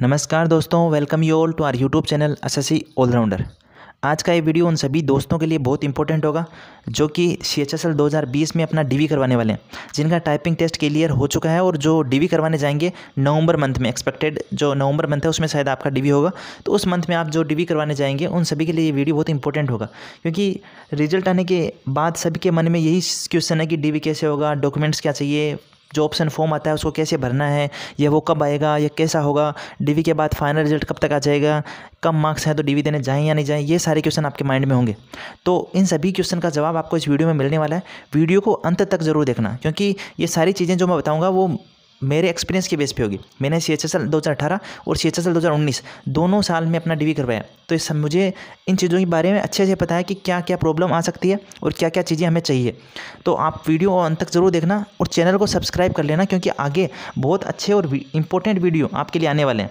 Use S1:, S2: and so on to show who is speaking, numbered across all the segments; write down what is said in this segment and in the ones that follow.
S1: नमस्कार दोस्तों welcome you all to our YouTube channel S S allrounder आज का ये वीडियो उन सभी दोस्तों के लिए बहुत इंपॉर्टेंट होगा जो कि सी एच एस एल दो हज़ार बीस में अपना डीवी करवाने वाले हैं जिनका टाइपिंग टेस्ट क्लियर हो चुका है और जो डीवी करवाने जाएंगे नवंबर मंथ में एक्सपेक्टेड जो नवंबर मंथ है उसमें शायद आपका डीवी होगा तो उस मंथ में आप जो डीवी करवाने जाएंगे उन सभी के लिए ये वीडियो बहुत इंपॉर्टेंट होगा क्योंकि रिजल्ट आने के बाद सभी के मन में यही क्वेश्चन है कि डी कैसे होगा डॉक्यूमेंट्स क्या चाहिए जो ऑप्शन फॉर्म आता है उसको कैसे भरना है या वो कब आएगा या कैसा होगा डीवी के बाद फाइनल रिजल्ट कब तक आ जाएगा कम मार्क्स हैं तो डीवी देने जाएँ या नहीं जाएँ ये सारे क्वेश्चन आपके माइंड में होंगे तो इन सभी क्वेश्चन का जवाब आपको इस वीडियो में मिलने वाला है वीडियो को अंत तक ज़रूर देखना क्योंकि ये सारी चीज़ें जो मैं बताऊँगा वो मेरे एक्सपीरियंस के बेस पे होगी मैंने सी एच एस एल दो हज़ार अठारह और सी एच एस एल दो हज़ार उन्नीस दोनों साल में अपना डिग्री करवाया तो इस मुझे इन चीज़ों के बारे में अच्छे से पता है कि क्या क्या प्रॉब्लम आ सकती है और क्या क्या चीज़ें हमें चाहिए तो आप वीडियो अंत तक ज़रूर देखना और चैनल को सब्सक्राइब कर लेना क्योंकि आगे बहुत अच्छे और इंपॉर्टेंट वीडियो आपके लिए आने वाले हैं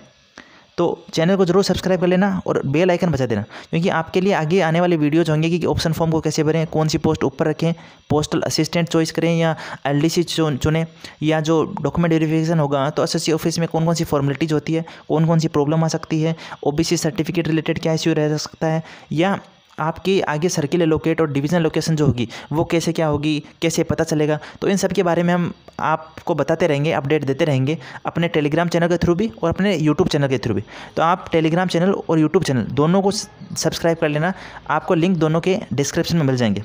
S1: तो चैनल को जरूर सब्सक्राइब कर लेना और बेल आइकन बचा देना क्योंकि आपके लिए आगे आने वाले वीडियोज़ होंगे कि ऑप्शन फॉर्म को कैसे भरें कौन सी पोस्ट ऊपर रखें पोस्टल असिस्टेंट चॉइस करें या एल डी चुनें या जो डॉक्यूमेंट वेरिफिकेशन होगा तो एस ऑफिस में कौन कौन सी फॉर्मेलिटीज़ होती है कौन कौन सी प्रॉब्लम आ सकती है ओ सर्टिफिकेट रिलेटेड क्या इश्यू रह सकता है या आपकी आगे सर्किल लोकेट और डिविजन लोकेशन जो होगी वो कैसे क्या होगी कैसे पता चलेगा तो इन सब के बारे में हम आपको बताते रहेंगे अपडेट देते रहेंगे अपने टेलीग्राम चैनल के थ्रू भी और अपने यूट्यूब चैनल के थ्रू भी तो आप टेलीग्राम चैनल और यूट्यूब चैनल दोनों को सब्सक्राइब कर लेना आपको लिंक दोनों के डिस्क्रिप्शन में मिल जाएंगे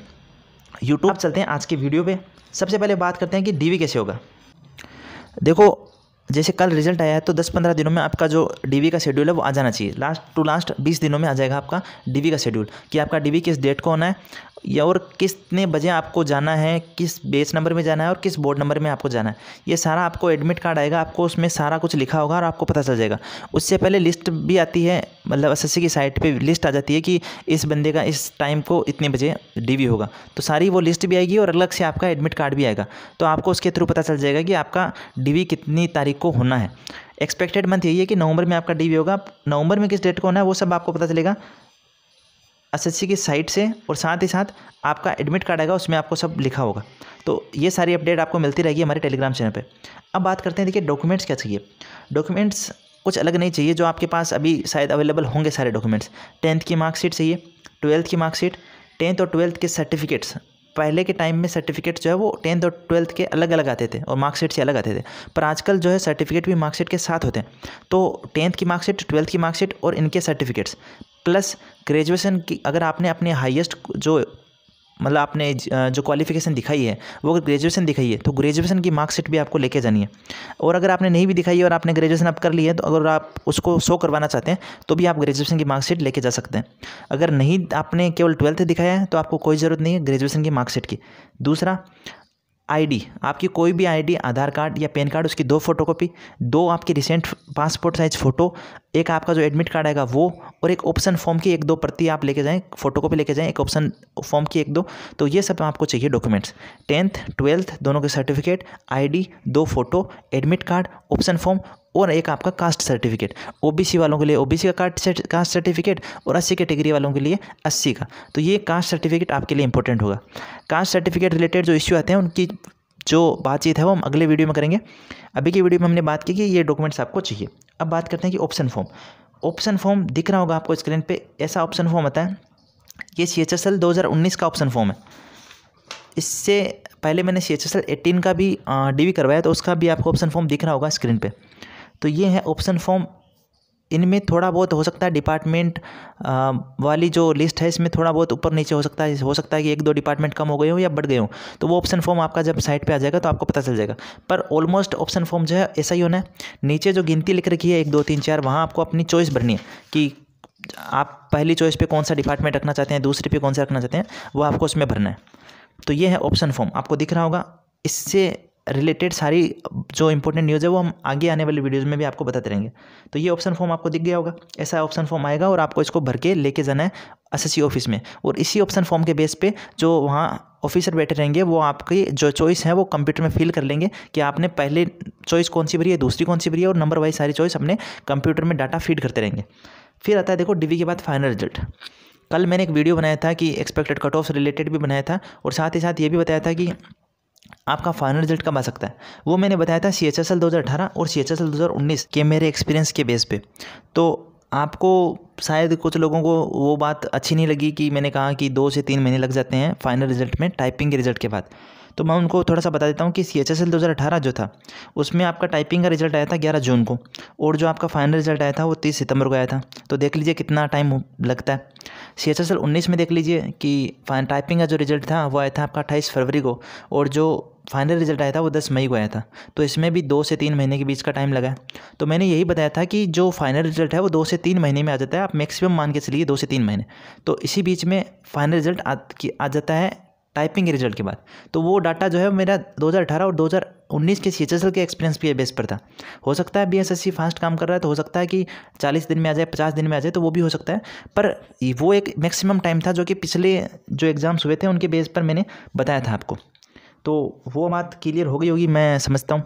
S1: यूट्यूब चलते हैं आज की वीडियो पर सबसे पहले बात करते हैं कि डी कैसे होगा देखो जैसे कल रिजल्ट आया है तो 10-15 दिनों में आपका जो डीवी का शेड्यूल है वो आ जाना चाहिए लास्ट टू लास्ट 20 दिनों में आ जाएगा आपका डीवी का शेड्यूल कि आपका डीवी किस डेट को होना है या और कितने बजे आपको जाना है किस बेस नंबर में जाना है और किस बोर्ड नंबर में आपको जाना है ये सारा आपको एडमिट कार्ड आएगा आपको उसमें सारा कुछ लिखा होगा और आपको पता चल जाएगा उससे पहले लिस्ट भी आती है मतलब एस की साइट पर लिस्ट आ जाती है कि इस बंदे का इस टाइम को इतने बजे डी होगा तो सारी वो लिस्ट भी आएगी और अलग से आपका एडमिट कार्ड भी आएगा तो आपको उसके थ्रू पता चल जाएगा कि आपका डी कितनी तारीख को होना है एक्सपेक्टेड मंथ यही है कि नवंबर में आपका डी होगा नवंबर में किस डेट को होना है वो सब आपको पता चलेगा एसएससी की साइट से और साथ ही साथ आपका एडमिट कार्ड आएगा उसमें आपको सब लिखा होगा तो ये सारी अपडेट आपको मिलती रहेगी हमारे टेलीग्राम चैनल पे अब बात करते हैं देखिए डॉक्यूमेंट्स क्या चाहिए डॉक्यूमेंट्स कुछ अलग नहीं चाहिए जो आपके पास अभी शायद अवेलेबल होंगे सारे डॉक्यूमेंट्स टेंथ की मार्कशीट चाहिए ट्वेल्थ की मार्कशीट टेंथ और ट्वेल्थ के सर्टिफिकेट्स पहले के टाइम में सर्टिफिकेट जो है वो टेंथ और ट्वेल्थ के अलग अलग आते थे और मार्कशीट से अलग आते थे पर आजकल जो है सर्टिफिकेट भी मार्कशीट के साथ होते हैं तो टेंथ की मार्कशीट ट्वेल्थ की मार्कशीट और इनके सर्टिफिकेट्स प्लस ग्रेजुएशन की अगर आपने अपने हाईएस्ट जो मतलब आपने जो क्वालिफिकेशन दिखाई है वो अगर ग्रेजुएशन दिखाई है तो ग्रेजुएशन की मार्कशीट भी आपको लेके जानी है और अगर आपने नहीं भी दिखाई है और आपने ग्रेजुएशन आप कर ली है तो अगर आप उसको शो करवाना चाहते हैं तो भी आप ग्रेजुएशन की मार्कशीट लेके जा सकते हैं अगर नहीं आपने केवल ट्वेल्थ दिखाया है तो आपको कोई ज़रूरत नहीं है ग्रेजुएशन की मार्कशीट की दूसरा आईडी आपकी कोई भी आईडी आधार कार्ड या पैन कार्ड उसकी दो फोटोकॉपी दो आपकी रिसेंट पासपोर्ट साइज़ फ़ोटो एक आपका जो एडमिट कार्ड आएगा वो और एक ऑप्शन फॉर्म की एक दो प्रति आप लेके जाएँ फोटोकॉपी लेके जाएँ एक ऑप्शन फॉर्म की एक दो तो ये सब आपको चाहिए डॉक्यूमेंट्स टेंथ ट्वेल्थ दोनों के सर्टिफिकेट आई दो photo admit card option form और एक आपका कास्ट सर्टिफिकेट ओबीसी वालों के लिए ओबीसी का कास्ट सर्टिफिकेट और अस्सी कैटेगरी वालों के लिए अस्सी का तो ये कास्ट सर्टिफिकेट आपके लिए इंपॉर्टेंट होगा कास्ट सर्टिफिकेट रिलेटेड जो इश्यू आते हैं उनकी जो बातचीत है वो हम अगले वीडियो में करेंगे अभी की वीडियो में हमने बात की कि ये डॉक्यूमेंट्स आपको चाहिए अब बात करते हैं कि ऑप्शन फॉर्म ऑप्शन फॉर्म दिख रहा होगा आपको स्क्रीन पे ऐसा ऑप्शन फॉर्म आता है ये सी एच एस एल दो हज़ार उन्नीस का ऑप्शन फॉर्म है इससे पहले मैंने C H S L eighteen का भी डी वी करवाया तो उसका भी आपको ऑप्शन फॉर्म दिख रहा होगा स्क्रीन पर तो ये है ऑप्शन फॉर्म इनमें थोड़ा बहुत हो सकता है डिपार्टमेंट वाली जो लिस्ट है इसमें थोड़ा बहुत ऊपर नीचे हो सकता है हो सकता है कि एक दो डिपार्टमेंट कम हो गए हो या बढ़ गए हों तो वो ऑप्शन फॉर्म आपका जब साइट पे आ जाएगा तो आपको पता चल जाएगा पर ऑलमोस्ट ऑप्शन फॉर्म जो है ऐसा ही होना है नीचे जो गिनती लिख रखी है एक दो तीन चार वहाँ आपको अपनी चॉइस भरनी है कि आप पहली चॉइस पर कौन सा डिपार्टमेंट रखना चाहते हैं दूसरी पे कौन सा रखना चाहते हैं वो आपको उसमें भरना है तो ये है ऑप्शन फॉर्म आपको दिख रहा होगा इससे रिलेटेड सारी जो इंपॉर्टेंट न्यूज़ है वो हम आगे आने वाली वीडियोज़ में भी आपको बताते रहेंगे तो ये ऑप्शन फॉर्म आपको दिख गया होगा ऐसा ऑप्शन फॉर्म आएगा और आपको इसको भर के लेके जाना है एस ऑफिस में और इसी ऑप्शन फॉर्म के बेस पे जो वहाँ ऑफिसर बैठे रहेंगे वो आपकी जो चॉइस है वो कंप्यूटर में फिल कर लेंगे कि आपने पहले चॉइस कौन सी भरी है दूसरी कौन सी भरी है और नंबर वाइज सारी चॉइस अपने कंप्यूटर में डाटा फीड करते रहेंगे फिर आता है देखो डीवी के बाद फाइनल रिजल्ट कल मैंने एक वीडियो बनाया था कि एक्सपेक्टेड कट ऑफ रिलेटेड भी बनाया था और साथ ही साथ ये भी बताया था कि आपका फाइनल रिजल्ट कब आ सकता है वो मैंने बताया था सी एच एस एल दो हज़ार अठारह और सी एच एस एल दो हज़ार उन्नीस के मेरे एक्सपीरियंस के बेस पे तो आपको शायद कुछ लोगों को वो बात अच्छी नहीं लगी कि मैंने कहा कि दो से तीन महीने लग जाते हैं फाइनल रिजल्ट में टाइपिंग के रिजल्ट के बाद तो मैं उनको थोड़ा सा बता देता हूँ कि सी एच एस एल दो हज़ार अठारह जो था उसमें आपका टाइपिंग का रिजल्ट आया था ग्यारह जून को और जो आपका फाइनल रिजल्ट आया था वो तीस सितंबर को आया था तो देख लीजिए कितना टाइम लगता है सी एच एस एल उन्नीस में देख लीजिए कि फाइन टाइपिंग का जो रिजल्ट था वो आया था आपका अट्ठाईस फरवरी को और जो फाइनल रिजल्ट आया था वो दस मई को आया था तो इसमें भी दो से तीन महीने के बीच का टाइम लगा तो मैंने यही बताया था कि जो फाइनल रिजल्ट है वो दो से तीन महीने में आ जाता है आप मैक्सिमम मान के चलिए दो से तीन महीने तो इसी बीच में फाइनल रिजल्ट आ, आ जाता है टाइपिंग के रिजल्ट के बाद तो वो डाटा जो है मेरा 2018 और 2019 के सी के एक्सपीरियंस के बेस पर था हो सकता है बी फास्ट काम कर रहा है तो हो सकता है कि 40 दिन में आ जाए 50 दिन में आ जाए तो वो भी हो सकता है पर वो एक मैक्सिमम टाइम था जो कि पिछले जो एग्ज़ाम्स हुए थे उनके बेस पर मैंने बताया था आपको तो वो बात क्लियर हो गई होगी मैं समझता हूँ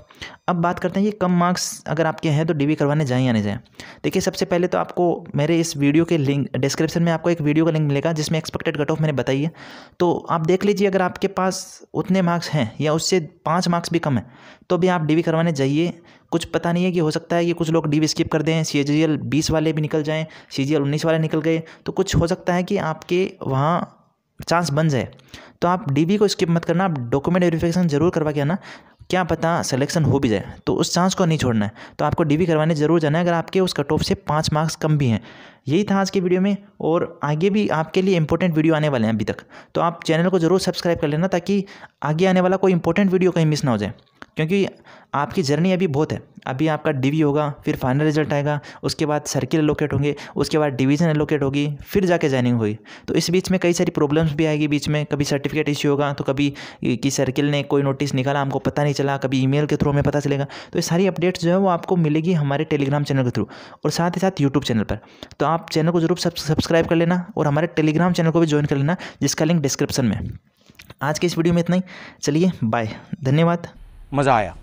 S1: अब बात करते हैं ये कम मार्क्स अगर आपके हैं तो डीबी करवाने जाएँ या नहीं जाएँ देखिए सबसे पहले तो आपको मेरे इस वीडियो के लिंक डिस्क्रिप्शन में आपको एक वीडियो का लिंक मिलेगा जिसमें एक्सपेक्टेड कट ऑफ मैंने बताई है तो आप देख लीजिए अगर आपके पास उतने मार्क्स हैं या उससे पाँच मार्क्स भी कम है तो भी आप डी करवाने जाइए कुछ पता नहीं है कि हो सकता है कि कुछ लोग डी स्किप कर दें सी जी एल बीस वाले भी निकल जाएँ सी जी एल उन्नीस वाले निकल गए तो कुछ हो सकता है कि आपके वहाँ चांस बन जाए तो आप डीबी को स्किप मत करना आप डॉक्यूमेंट वेरिफिकेशन जरूर करवा के आना क्या पता सिलेक्शन हो भी जाए तो उस चांस को नहीं छोड़ना है तो आपको डीबी करवाने जरूर जाना है अगर आपके उस कट ऑफ से पाँच मार्क्स कम भी हैं यही था आज के वीडियो में और आगे भी आपके लिए इंपॉर्टेंट वीडियो आने वाले हैं अभी तक तो आप चैनल को ज़रूर सब्सक्राइब कर लेना ताकि आगे आने वाला कोई इंपॉर्टेंट वीडियो कहीं मिस ना हो जाए क्योंकि आपकी जर्नी अभी बहुत है अभी आपका डीवी होगा फिर फाइनल रिजल्ट आएगा उसके बाद सर्किल एलोकेट होंगे उसके बाद डिवीज़न एलोकेट होगी फिर जाके ज्वाइनिंग होगी तो इस बीच में कई सारी प्रॉब्लम्स भी आएगी बीच में कभी सर्टिफिकेट इश्यू होगा तो कभी कि सर्किल ने कोई नोटिस निकाला हमको पता नहीं चला कभी ईमेल के थ्रू हमें पता चलेगा तो ये सारी अपडेट्स जो है वो आपको मिलेगी हमारे टेलीग्राम चैनल के थ्रू और साथ ही साथ यूट्यूब चैनल पर तो आप चैनल को जरूर सब्सक्राइब कर लेना और हमारे टेलीग्राम चैनल को भी ज्वाइन कर लेना जिसका लिंक डिस्क्रिप्शन में आज के इस वीडियो में इतना ही चलिए बाय धन्यवाद मज़ा आया